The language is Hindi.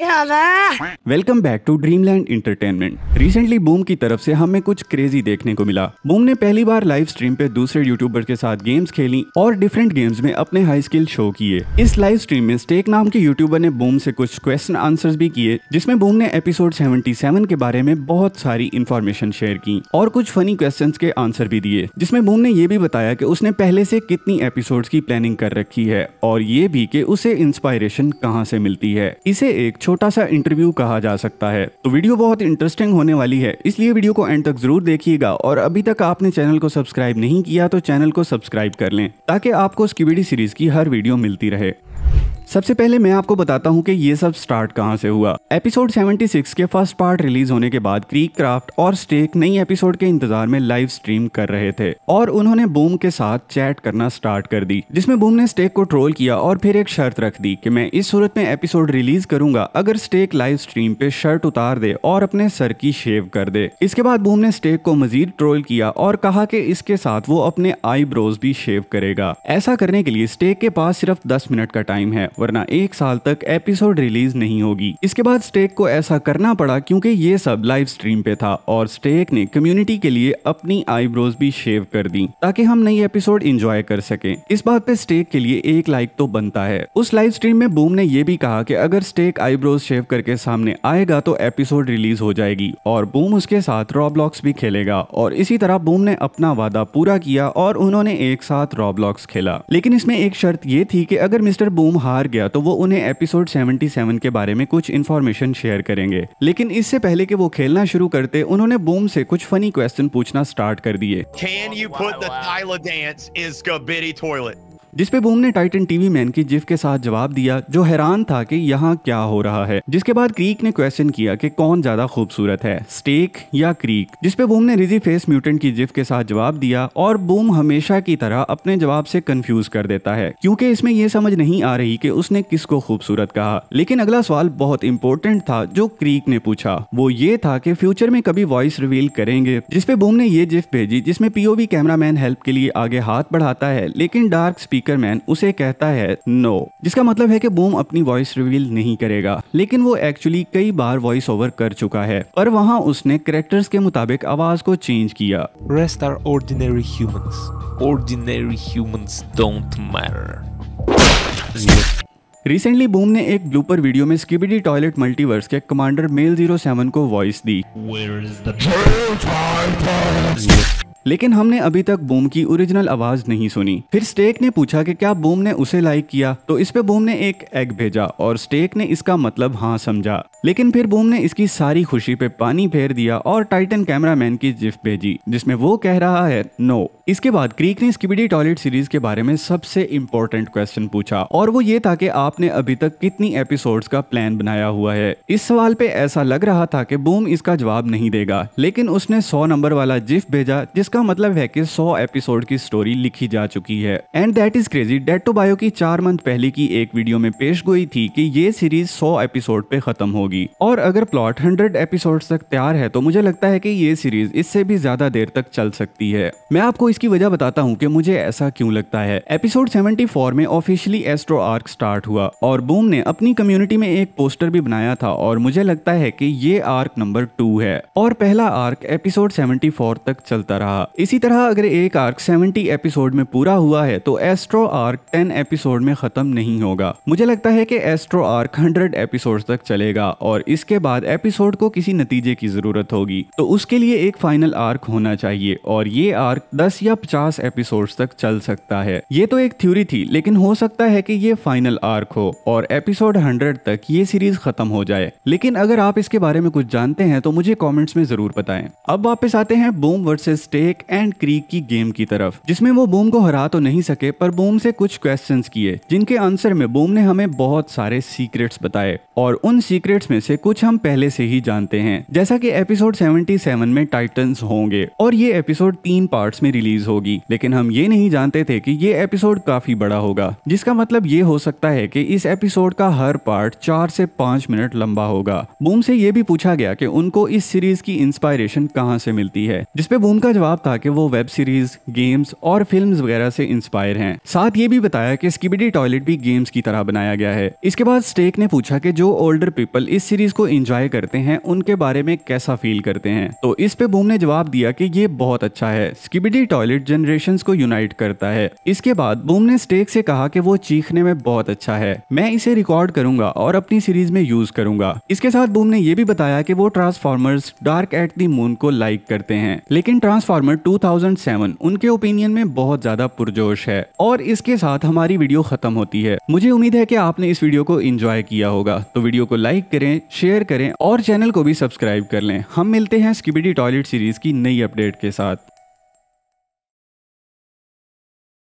welcome back to Dream Land Entertainment recently Boom की तरफ से हमें कुछ क्रेजी देखने को मिला बूम ने पहली बार लाइव स्ट्रीम पे दूसरे यूट्यूबर के साथ गेम्स खेली और डिफरेंट गेम्स में अपने हाई स्किल शो किए इस लाइव स्ट्रीम में स्टेक नाम के यूट्यूबर ने बूम से कुछ क्वेश्चन आंसर भी किए जिसमे बूम ने एपिसोड सेवन के बारे में बहुत सारी इन्फॉर्मेशन शेयर की और कुछ फनी क्वेश्चन के आंसर भी दिए जिसमे बूम ने ये भी बताया की उसने पहले से कितनी एपिसोड की प्लानिंग कर रखी है और ये भी की उसे इंस्पायरेशन कहाँ से मिलती है इसे एक छोटा सा इंटरव्यू कहा जा सकता है तो वीडियो बहुत इंटरेस्टिंग होने वाली है इसलिए वीडियो को एंड तक जरूर देखिएगा और अभी तक आपने चैनल को सब्सक्राइब नहीं किया तो चैनल को सब्सक्राइब कर लें ताकि आपको स्कीबीडी सीरीज की हर वीडियो मिलती रहे सबसे पहले मैं आपको बताता हूँ कि ये सब स्टार्ट कहाँ से हुआ एपिसोड 76 के फर्स्ट पार्ट रिलीज होने के बाद क्रीक क्राफ्ट और स्टेक नई एपिसोड के इंतजार में लाइव स्ट्रीम कर रहे थे और उन्होंने बूम के साथ चैट करना स्टार्ट कर दी जिसमें बूम ने स्टेक को ट्रोल किया और फिर एक शर्त रख दी की मैं इस सूरत में एपिसोड रिलीज करूंगा अगर स्टेक लाइव स्ट्रीम पे शर्ट उतार दे और अपने सर की शेव कर दे इसके बाद बूम ने स्टेक को मजीद ट्रोल किया और कहा कि इसके साथ वो अपने आईब्रोज भी शेव करेगा ऐसा करने के लिए स्टेक के पास सिर्फ दस मिनट का टाइम है वरना एक साल तक एपिसोड रिलीज नहीं होगी इसके बाद स्टेक को ऐसा करना पड़ा क्योंकि ये सब लाइव स्ट्रीम पे था और स्टेक ने कम्युनिटी के लिए अपनी आईब्रोज भी शेव कर दी ताकि हम नई एपिसोड इंजॉय कर सके इस बात पे स्टेक के लिए एक लाइक तो बनता है उस लाइव स्ट्रीम में बूम ने ये भी कहा की अगर स्टेक आईब्रोज शेव करके सामने आएगा तो एपिसोड रिलीज हो जाएगी और बूम उसके साथ रॉबलॉक्स भी खेलेगा और इसी तरह बूम ने अपना वादा पूरा किया और उन्होंने एक साथ रॉबलॉक्स खेला लेकिन इसमें एक शर्त ये थी कि अगर मिस्टर बूम हार गया तो वो उन्हें एपिसोड 77 के बारे में कुछ इन्फॉर्मेशन शेयर करेंगे लेकिन इससे पहले कि वो खेलना शुरू करते उन्होंने बूम से कुछ फनी क्वेश्चन पूछना स्टार्ट कर दिए जिसपे बूम ने टाइटन टीवी मैन की जिफ के साथ जवाब दिया जो हैरान था कि यहाँ क्या हो रहा है जिसके बाद क्रीक ने क्वेश्चन किया कि कौन ज्यादा खूबसूरत है स्टेक या क्रीक जिसपे बूम ने रिजी फेस म्यूटेंट की जिफ के साथ जवाब दिया और बूम हमेशा की तरह अपने जवाब से कंफ्यूज कर देता है क्योंकि इसमें यह समझ नहीं आ रही कि उसने किसको खूबसूरत कहा लेकिन अगला सवाल बहुत इंपॉर्टेंट था जो क्रीक ने पूछा वो ये था कि फ्यूचर में कभी वॉइस रिवील करेंगे जिसपे बूम ने ये जिफ भेजी जिसमें पीओवी कैमरामैन हेल्प के लिए आगे हाथ बढ़ाता है लेकिन डार्क स्पीकर मैन उसे कहता है नो जिसका मतलब है कि बूम अपनी वॉइस रिवील नहीं करेगा लेकिन वो एक्चुअली कई बार वॉइस ओवर कर चुका है पर वहाँ उसने करेक्टर्स के मुताबिक आवाज को चेंज किया rest are ordinary humans ordinary humans don't matter recently Boom ने एक ब्लूपर वीडियो में स्किबिडी टॉयलेट मल्टीवर्स के कमांडर मेल जीरो सेवन को वॉइस दी लेकिन हमने अभी तक बोम की ओरिजिनल आवाज नहीं सुनी फिर स्टेक ने पूछा कि क्या बोम ने उसे लाइक किया तो इस पे बोम ने एक एग भेजा और स्टेक ने इसका मतलब हाँ समझा लेकिन फिर बोम ने इसकी सारी खुशी पे पानी फेर दिया और टाइटन कैमरामैन की जिफ भेजी जिसमें वो कह रहा है नो इसके बाद क्रीक ने स्कीबीडी टॉयलेट सीरीज के बारे में सबसे इम्पोर्टेंट क्वेश्चन पूछा और वो ये था कि आपने अभी तक कितनी एपिसोड्स का प्लान बनाया हुआ है इस सवाल पे ऐसा लग रहा था कि बोम इसका जवाब नहीं देगा लेकिन उसने सौ नंबर वाला जिफ भेजा जिसका इसका मतलब है कि 100 एपिसोड की स्टोरी लिखी जा चुकी है एंड दैट इज क्रेजी डेटो बायो की चार मंथ पहले की एक वीडियो में पेश गोई थी कि ये सीरीज 100 एपिसोड पे खत्म होगी और अगर प्लॉट 100 एपिसोड तक तैयार है तो मुझे लगता है कि ये सीरीज इससे भी ज्यादा देर तक चल सकती है मैं आपको इसकी वजह बताता हूँ की मुझे ऐसा क्यूँ लगता है एपिसोड सेवेंटी में ऑफिशियली एस्ट्रो आर्क स्टार्ट हुआ और बूम ने अपनी कम्युनिटी में एक पोस्टर भी बनाया था और मुझे लगता है की ये आर्क नंबर टू है और पहला आर्क एपिसोड सेवेंटी तक चलता रहा इसी तरह अगर एक आर्क 70 एपिसोड में पूरा हुआ है तो एस्ट्रो आर्क 10 एपिसोड में खत्म नहीं होगा मुझे लगता है कि एस्ट्रो आर्क 100 एपिसोड तक चलेगा और इसके बाद एपिसोड को किसी नतीजे की जरूरत होगी तो उसके लिए एक फाइनल आर्क होना चाहिए और ये आर्क 10 या 50 एपिसोड तक चल सकता है ये तो एक थ्योरी थी लेकिन हो सकता है की ये फाइनल आर्क हो और एपिसोड हंड्रेड तक ये सीरीज खत्म हो जाए लेकिन अगर आप इसके बारे में कुछ जानते हैं तो मुझे कॉमेंट्स में जरूर बताएं अब वापस आते हैं Boom versus Stake and Creek की गेम की तरफ जिसमें वो बोम को हरा तो नहीं सके पर बोम से कुछ क्वेश्चन किए जिनके आंसर में बोम ने हमें बहुत सारे सीक्रेट्स बताए और उन सीक्रेट्स में से कुछ हम पहले से ही जानते हैं जैसा कि एपिसोड 77 में टाइटन्स होंगे और ये एपिसोड तीन पार्ट में रिलीज होगी लेकिन हम ये नहीं जानते थे की ये एपिसोड काफी बड़ा होगा जिसका मतलब ये हो सकता है की इस एपिसोड का हर पार्ट चार से पांच मिनट लंबा होगा बूम से ये भी पूछा गया की उनको इस सीरीज की इंस्पायरेशन कहाँ से मिलती है जिसपे बूम का जवाब साफ कहा कि वो वेब सीरीज गेम्स और फिल्म वगैरह से इंस्पायर हैं साथ ये भी बताया कि स्कीबिडी टॉयलेट भी गेम्स की तरह बनाया गया है इसके बाद स्टेक ने पूछा कि जो ओल्डर पीपल इस सीरीज को एंजॉय करते हैं उनके बारे में कैसा फील करते हैं तो इस पे बूम ने जवाब दिया की ये बहुत अच्छा है स्किबिडी टॉयलेट जनरेशन को यूनाइट करता है इसके बाद बूम ने स्टेक से कहा कि वो चीखने में बहुत अच्छा है मैं इसे रिकॉर्ड करूंगा और अपनी सीरीज में यूज करूंगा इसके साथ बूम ने ये भी बताया कि वो Transformers Dark at the Moon को लाइक करते हैं लेकिन ट्रांसफॉर्मर फार्मर 2007 उनके ओपिनियन में बहुत ज्यादा पुरजोश है और इसके साथ हमारी वीडियो खत्म होती है मुझे उम्मीद है कि आपने इस वीडियो को एंजॉय किया होगा तो वीडियो को लाइक करें शेयर करें और चैनल को भी सब्सक्राइब कर लें हम मिलते हैं स्किबिडी टॉयलेट सीरीज की नई अपडेट के साथ